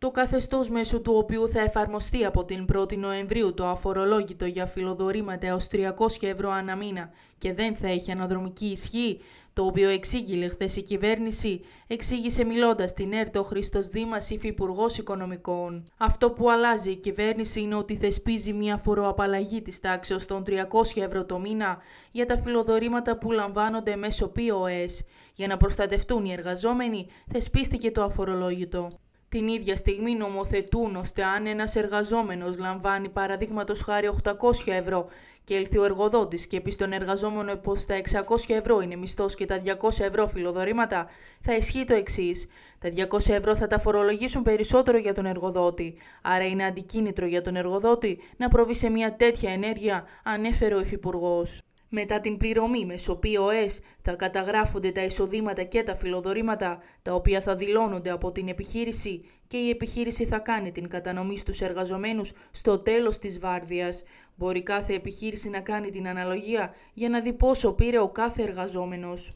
Το καθεστώς μέσω του οποίου θα εφαρμοστεί από την 1η Νοεμβρίου το αφορολόγητο για φιλοδορήματα έως 300 ευρώ ανά μήνα και δεν θα έχει αναδρομική ισχύ, το οποίο εξήγηλε χθες η κυβέρνηση, εξήγησε μιλώντας την ΕΡΤ ο Χρήστος Δήμας, υφυπουργός Οικονομικών. Αυτό που αλλάζει η κυβέρνηση είναι ότι θεσπίζει μια φοροαπαλλαγή της τάξης των 300 ευρώ το μήνα για τα φιλοδορήματα που λαμβάνονται μέσω POS. Για να προστατευτούν οι εργαζόμενοι, θεσπίστηκε το αφορολόγητο. Την ίδια στιγμή νομοθετούν ώστε αν ένας εργαζόμενος λαμβάνει παραδείγματος χάρη 800 ευρώ και έλθει ο εργοδότης και πει στον εργαζόμενο πως τα 600 ευρώ είναι μισθός και τα 200 ευρώ φιλοδορήματα, θα ισχύει το εξής. Τα 200 ευρώ θα τα φορολογήσουν περισσότερο για τον εργοδότη, άρα είναι αντικίνητρο για τον εργοδότη να προβεί σε μια τέτοια ενέργεια, ανέφερε ο Υφυπουργός. Μετά την πληρωμή μέσω POS θα καταγράφονται τα εισοδήματα και τα φιλοδορήματα, τα οποία θα δηλώνονται από την επιχείρηση και η επιχείρηση θα κάνει την κατανομή στους εργαζομένους στο τέλος της βάρδιας. Μπορεί κάθε επιχείρηση να κάνει την αναλογία για να δει πόσο πήρε ο κάθε εργαζόμενος.